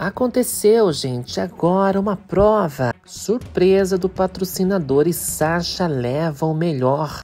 Aconteceu, gente, agora uma prova. Surpresa do patrocinador e Sasha leva o melhor.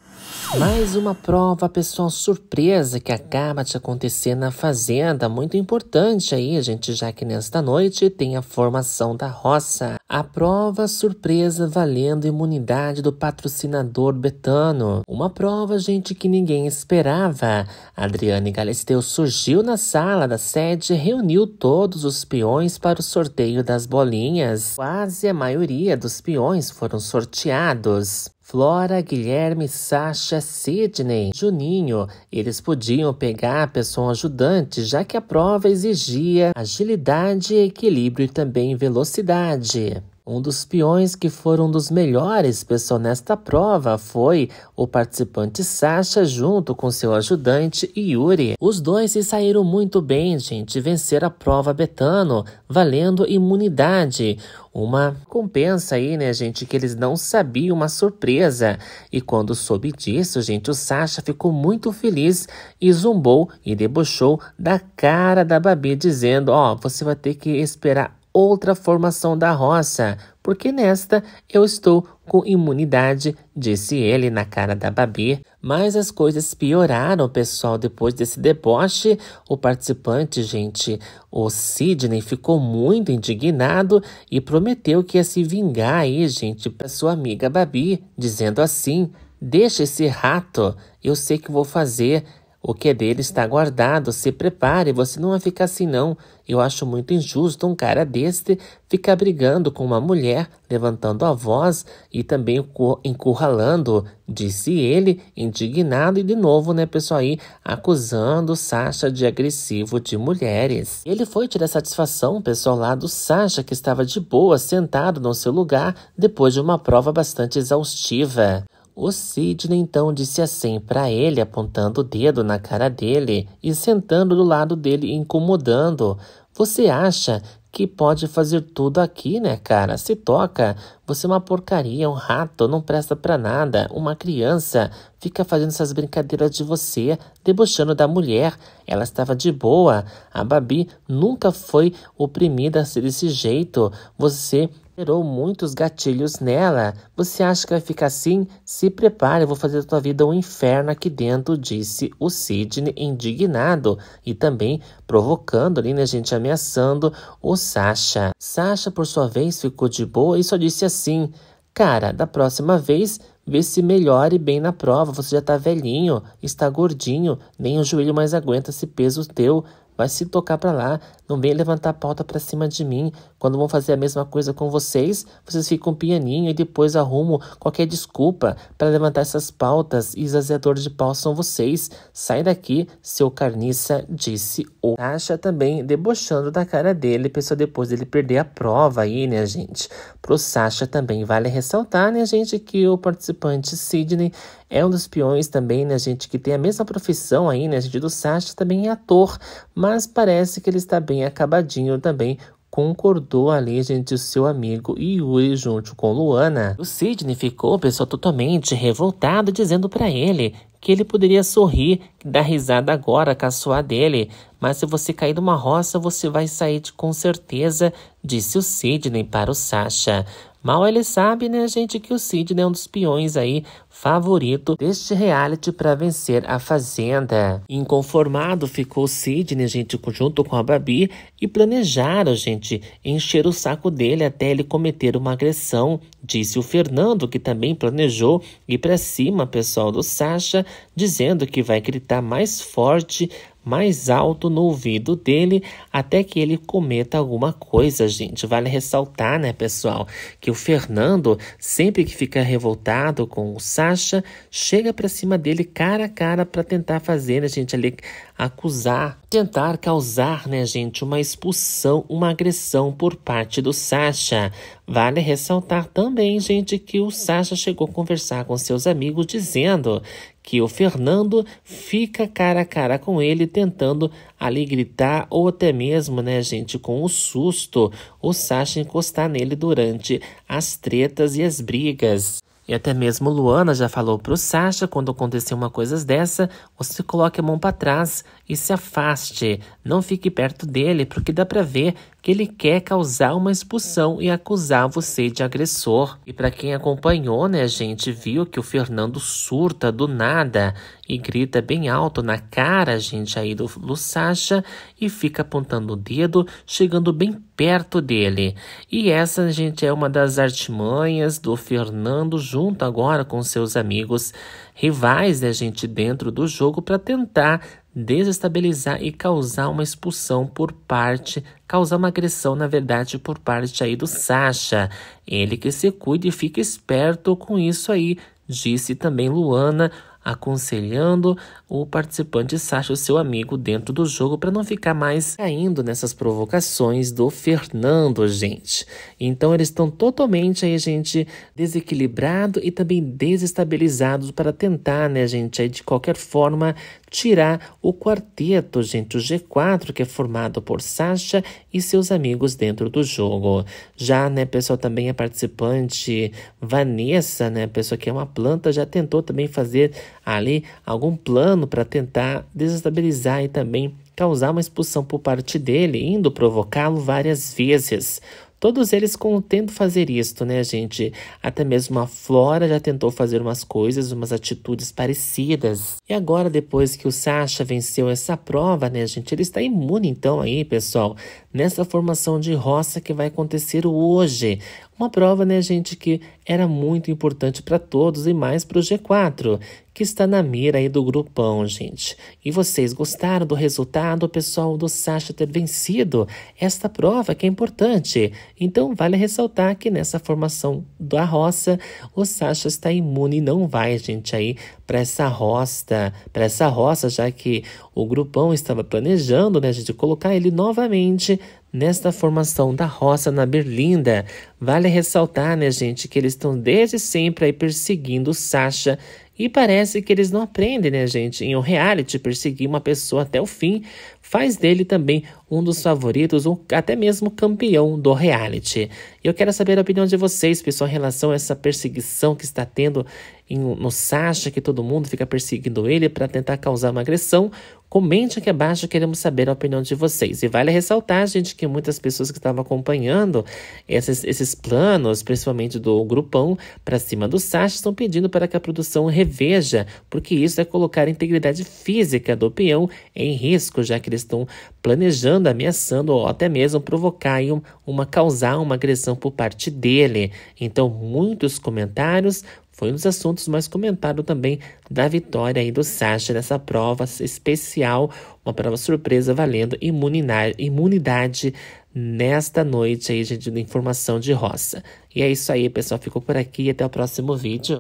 Mais uma prova, pessoal, surpresa que acaba de acontecer na Fazenda. Muito importante aí, gente, já que nesta noite tem a formação da roça. A prova surpresa valendo imunidade do patrocinador Betano. Uma prova, gente, que ninguém esperava. Adriane Galisteu surgiu na sala da sede e reuniu todos os peões para o sorteio das bolinhas. Quase a maioria dos peões foram sorteados. Flora, Guilherme, Sasha, Sidney, Juninho. Eles podiam pegar a pessoa ajudante, já que a prova exigia agilidade, equilíbrio e também velocidade. Um dos peões que foram um dos melhores pessoal nesta prova foi o participante Sasha junto com seu ajudante Yuri. Os dois se saíram muito bem, gente, vencer a prova Betano, valendo imunidade. Uma compensa aí, né, gente, que eles não sabiam, uma surpresa. E quando soube disso, gente, o Sasha ficou muito feliz e zumbou e debochou da cara da Babi, dizendo, ó, oh, você vai ter que esperar outra formação da roça, porque nesta eu estou com imunidade, disse ele na cara da Babi. Mas as coisas pioraram, pessoal, depois desse deboche. O participante, gente, o Sidney, ficou muito indignado e prometeu que ia se vingar aí, gente, para sua amiga Babi, dizendo assim: Deixa esse rato, eu sei que vou fazer. O que é dele está guardado, se prepare, você não vai ficar assim não. Eu acho muito injusto um cara deste ficar brigando com uma mulher, levantando a voz e também encurralando, disse ele, indignado e de novo, né, pessoal aí, acusando Sasha de agressivo de mulheres. Ele foi tirar satisfação, pessoal lá do Sasha, que estava de boa, sentado no seu lugar, depois de uma prova bastante exaustiva. O Sidney então disse assim para ele, apontando o dedo na cara dele e sentando do lado dele, incomodando. Você acha que pode fazer tudo aqui, né, cara? Se toca. Você é uma porcaria, um rato, não presta para nada. Uma criança fica fazendo essas brincadeiras de você, debochando da mulher. Ela estava de boa. A Babi nunca foi oprimida desse jeito. Você gerou muitos gatilhos nela. Você acha que vai ficar assim? Se prepare, eu vou fazer da tua vida um inferno aqui dentro, disse o Sidney indignado e também provocando ali, né, gente, ameaçando o Sasha. Sasha, por sua vez, ficou de boa e só disse assim: Cara, da próxima vez Vê se melhore bem na prova. Você já tá velhinho, está gordinho, nem o joelho mais aguenta esse peso teu. Vai se tocar para lá, não vem levantar a pauta para cima de mim. Quando vão fazer a mesma coisa com vocês, vocês ficam pianinho e depois arrumam qualquer desculpa para levantar essas pautas e esvaziador de pau são vocês. Sai daqui, seu carniça, disse o. Acha também debochando da cara dele, pessoal, depois dele perder a prova aí, né, gente? Pro Sasha também vale ressaltar, né, gente, que o participante Sidney é um dos peões também, né, gente, que tem a mesma profissão aí, né, gente, do Sasha, também é ator, mas parece que ele está bem acabadinho também concordou ali, gente, o seu amigo Yui junto com Luana. O Sidney ficou, pessoal, totalmente revoltado, dizendo para ele que ele poderia sorrir, dar risada agora, caçoar dele. Mas se você cair numa roça, você vai sair de, com certeza, disse o Sidney para o Sasha. Mal ele sabe, né, gente, que o Sidney é um dos peões aí favorito deste reality para vencer a Fazenda. Inconformado ficou o Sidney, gente, junto com a Babi e planejaram, gente, encher o saco dele até ele cometer uma agressão, disse o Fernando, que também planejou ir para cima, pessoal do Sasha, dizendo que vai gritar mais forte mais alto no ouvido dele até que ele cometa alguma coisa, gente. Vale ressaltar, né, pessoal, que o Fernando, sempre que fica revoltado com o Sasha, chega para cima dele cara a cara para tentar fazer a né, gente ali acusar, tentar causar, né, gente, uma expulsão, uma agressão por parte do Sasha. Vale ressaltar também, gente, que o Sasha chegou a conversar com seus amigos dizendo que o Fernando fica cara a cara com ele, tentando ali gritar ou até mesmo, né, gente, com o um susto, o Sasha encostar nele durante as tretas e as brigas. E até mesmo Luana já falou pro Sasha quando acontecer uma coisa dessa, você coloque a mão para trás e se afaste, não fique perto dele, porque dá para ver que ele quer causar uma expulsão e acusar você de agressor. E para quem acompanhou, né, gente, viu que o Fernando surta do nada e grita bem alto na cara, gente, aí do, do Sasha e fica apontando o dedo, chegando bem perto dele. E essa, gente, é uma das artimanhas do Fernando junto agora com seus amigos rivais, né, gente, dentro do jogo para tentar desestabilizar e causar uma expulsão por parte, causar uma agressão, na verdade, por parte aí do Sasha. Ele que se cuide e fique esperto com isso aí, disse também Luana, aconselhando o participante Sasha o seu amigo, dentro do jogo para não ficar mais caindo nessas provocações do Fernando, gente. Então eles estão totalmente aí, gente, desequilibrado e também desestabilizados para tentar, né, gente, aí de qualquer forma tirar o quarteto, gente, o G4 que é formado por Sasha e seus amigos dentro do jogo. Já, né, pessoal, também a participante Vanessa, né, pessoa que é uma planta, já tentou também fazer ali algum plano para tentar desestabilizar e também causar uma expulsão por parte dele, indo provocá-lo várias vezes. Todos eles contendo fazer isto, né, gente? Até mesmo a Flora já tentou fazer umas coisas, umas atitudes parecidas. E agora, depois que o Sasha venceu essa prova, né, gente? Ele está imune, então, aí, pessoal, nessa formação de roça que vai acontecer hoje. Uma prova, né, gente, que era muito importante para todos e mais para o G4, que está na mira aí do grupão, gente. E vocês gostaram do resultado, pessoal, do Sasha ter vencido esta prova que é importante. Então, vale ressaltar que nessa formação da roça, o Sasha está imune e não vai, gente, aí para essa roça, para essa roça, já que o grupão estava planejando, né, gente, colocar ele novamente nesta formação da roça na Berlinda. Vale ressaltar, né, gente, que eles estão desde sempre aí perseguindo o Sasha e parece que eles não aprendem, né, gente? Em um reality, perseguir uma pessoa até o fim faz dele também um dos favoritos ou até mesmo campeão do reality. E eu quero saber a opinião de vocês, pessoal, em relação a essa perseguição que está tendo em, no Sasha, que todo mundo fica perseguindo ele para tentar causar uma agressão, comente aqui abaixo, queremos saber a opinião de vocês. E vale ressaltar, gente, que muitas pessoas que estavam acompanhando esses, esses planos, principalmente do grupão para cima do Sasha, estão pedindo para que a produção reveja, porque isso é colocar a integridade física do peão em risco, já que eles estão planejando, ameaçando ou até mesmo provocar um, uma causar uma agressão por parte dele. Então, muitos comentários, foi um dos assuntos mais comentados também da vitória aí do Sacha nessa prova especial, uma prova surpresa valendo imunidade, imunidade nesta noite aí, gente, de informação de roça. E é isso aí, pessoal. Ficou por aqui até o próximo vídeo.